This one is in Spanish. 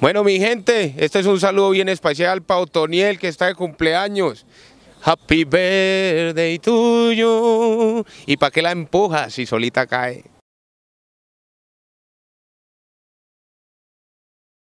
Bueno, mi gente, este es un saludo bien especial para Otoniel, que está de cumpleaños. Happy birthday tuyo. ¿Y para qué la empujas si solita cae?